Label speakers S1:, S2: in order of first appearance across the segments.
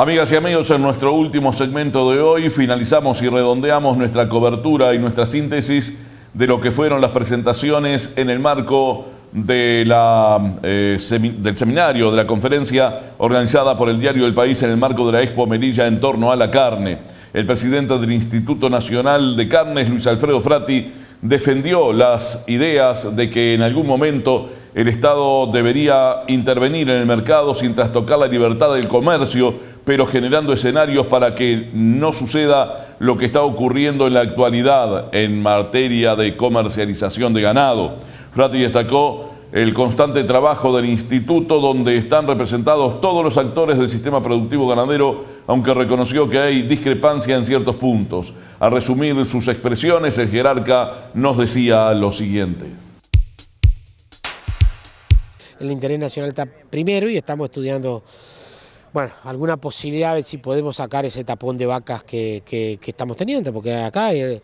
S1: Amigas y amigos, en nuestro último segmento de hoy finalizamos y redondeamos nuestra cobertura y nuestra síntesis de lo que fueron las presentaciones en el marco eh, del seminario, de la conferencia organizada por el diario del País en el marco de la Expo Melilla en torno a la carne. El presidente del Instituto Nacional de Carnes, Luis Alfredo Frati, defendió las ideas de que en algún momento el Estado debería intervenir en el mercado sin trastocar la libertad del comercio pero generando escenarios para que no suceda lo que está ocurriendo en la actualidad en materia de comercialización de ganado. Frati destacó el constante trabajo del instituto donde están representados todos los actores del sistema productivo ganadero, aunque reconoció que hay discrepancia en ciertos puntos. A resumir sus expresiones, el jerarca nos decía lo siguiente.
S2: El interés nacional está primero y estamos estudiando bueno, alguna posibilidad de si podemos sacar ese tapón de vacas que, estamos teniendo, porque acá, hay,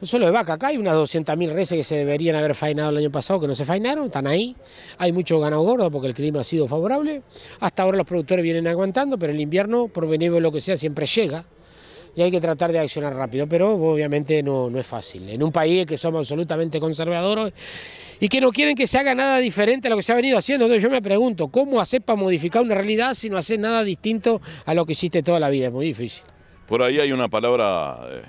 S2: no solo de vaca, acá hay unas 200.000 reses que se deberían haber faenado el año pasado, que no se faenaron, están ahí, hay mucho ganado gordo porque el clima ha sido favorable, hasta ahora los productores vienen aguantando, pero el invierno, por lo que sea, siempre llega, y hay que tratar de accionar rápido, pero obviamente no, no es fácil. En un país que somos absolutamente conservadores y que no quieren que se haga nada diferente a lo que se ha venido haciendo. Entonces yo me pregunto, ¿cómo hacer para modificar una realidad si no hace nada distinto a lo que hiciste toda la vida? Es muy difícil.
S1: Por ahí hay una palabra eh,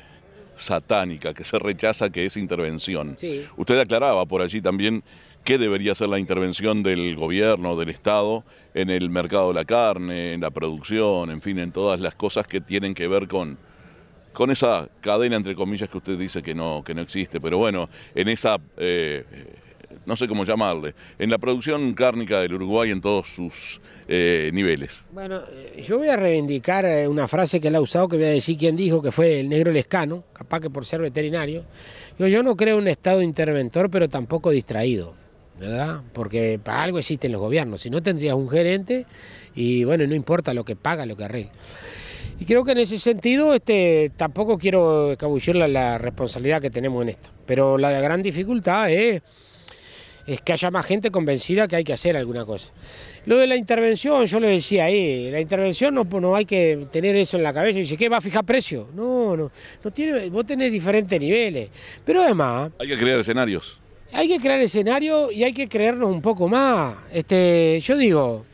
S1: satánica que se rechaza que es intervención. Usted aclaraba por allí también qué debería ser la intervención del gobierno, del Estado, en el mercado de la carne, en la producción, en fin, en todas las cosas que tienen que ver con, con esa cadena, entre comillas, que usted dice que no, que no existe, pero bueno, en esa... Eh, no sé cómo llamarle, en la producción cárnica del Uruguay en todos sus eh, niveles.
S2: Bueno, eh, yo voy a reivindicar una frase que él ha usado, que voy a decir quién dijo, que fue el negro Lescano, capaz que por ser veterinario. Yo, yo no creo un Estado interventor, pero tampoco distraído. ¿verdad? Porque para algo existen los gobiernos, si no tendrías un gerente y bueno, no importa lo que paga, lo que arregla. Y creo que en ese sentido este, tampoco quiero escabullir la, responsabilidad que tenemos en esto. Pero la gran dificultad es, que haya más gente convencida que hay que hacer alguna cosa. Lo de la intervención, yo lo decía ahí, la intervención no, no hay que tener eso en la cabeza. Dice, ¿qué va a fijar precio? No, no, no tiene, vos tenés diferentes niveles. Pero además.
S1: Hay que crear escenarios.
S2: Hay que crear escenarios y hay que creernos un poco más. Este, yo digo,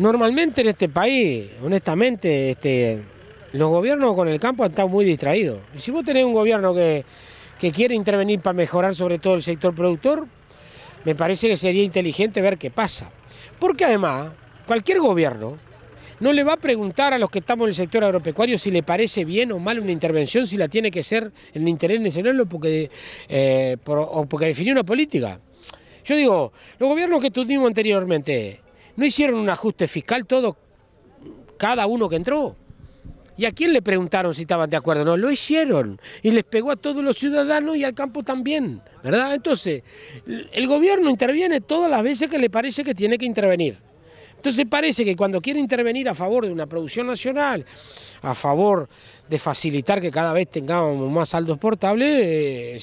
S2: Normalmente en este país, honestamente, este, los gobiernos con el campo han estado muy distraídos. Y si vos tenés un gobierno que, que quiere intervenir para mejorar sobre todo el sector productor, me parece que sería inteligente ver qué pasa. Porque además, cualquier gobierno no le va a preguntar a los que estamos en el sector agropecuario si le parece bien o mal una intervención, si la tiene que ser en interés nacional o porque, eh, o porque definió una política. Yo digo, los gobiernos que tuvimos anteriormente, ¿No hicieron un ajuste fiscal todo, cada uno que entró? ¿Y a quién le preguntaron si estaban de acuerdo? No, lo hicieron. Y les pegó a todos los ciudadanos y al campo también, ¿verdad? Entonces, el gobierno interviene todas las veces que le parece que tiene que intervenir. Entonces parece que cuando quiere intervenir a favor de una producción nacional, a favor de facilitar que cada vez tengamos más saldos portables,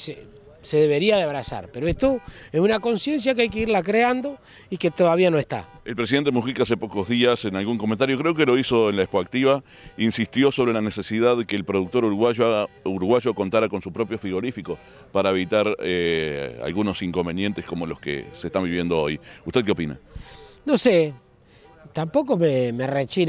S2: eh, se debería de abrazar. Pero esto es una conciencia que hay que irla creando y que todavía no está.
S1: El presidente Mujica hace pocos días, en algún comentario, creo que lo hizo en la Expoactiva, insistió sobre la necesidad de que el productor uruguayo, uruguayo contara con su propio frigorífico para evitar eh, algunos inconvenientes como los que se están viviendo hoy. ¿Usted qué opina?
S2: No sé, Tampoco me, me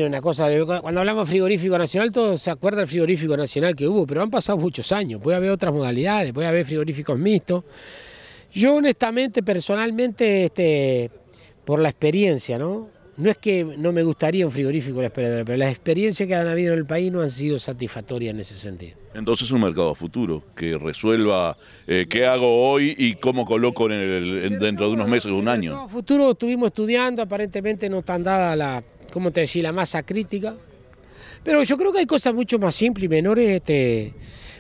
S2: una cosa. Cuando hablamos frigorífico nacional, todos se acuerdan del frigorífico nacional que hubo, pero han pasado muchos años. Puede haber otras modalidades, puede haber frigoríficos mixtos. Yo honestamente, personalmente, este, por la experiencia, ¿no? no es que no me gustaría un frigorífico la esperadora, pero las experiencias que han habido en el país no han sido satisfactorias en ese sentido.
S1: Entonces un mercado futuro que resuelva eh, qué hago hoy y cómo coloco en el, dentro de unos meses, o un año. mercado
S2: futuro estuvimos estudiando, aparentemente no están dada la, ¿cómo te decía, la masa crítica. Pero yo creo que hay cosas mucho más simples y menores, este,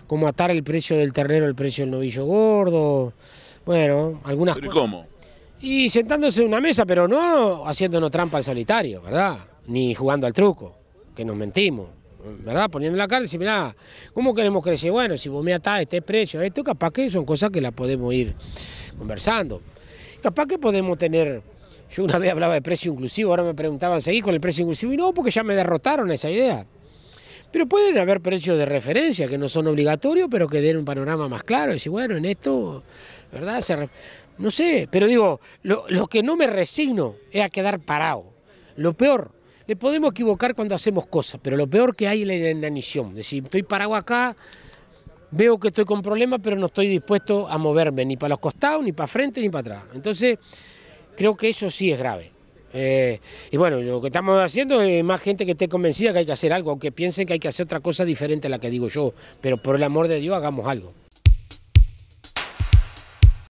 S2: como atar el precio del ternero al precio del novillo gordo, bueno, algunas cosas. cómo? Y sentándose en una mesa, pero no haciéndonos trampa al solitario, ¿verdad? Ni jugando al truco, que nos mentimos, ¿verdad? Poniendo la cara y decir, mirá, ¿cómo queremos crecer? Bueno, si vos me atás, este precio, esto capaz que son cosas que las podemos ir conversando. Capaz que podemos tener, yo una vez hablaba de precio inclusivo, ahora me preguntaban, ¿seguís con el precio inclusivo? Y no, porque ya me derrotaron esa idea. Pero pueden haber precios de referencia que no son obligatorios, pero que den un panorama más claro. Y decir, bueno, en esto, ¿verdad? No sé, pero digo, lo, que no me resigno es a quedar parado. Lo peor, le podemos equivocar cuando hacemos cosas, pero lo peor que hay es la inanición. Es decir, estoy parado acá, veo que estoy con problemas, pero no estoy dispuesto a moverme ni para los costados, ni para frente, ni para atrás. Entonces, creo que eso sí es grave. Eh, y bueno, lo que estamos haciendo es más gente que esté convencida que hay que hacer algo, aunque piensen que hay que hacer otra cosa diferente a la que digo yo, pero por el amor de Dios hagamos algo.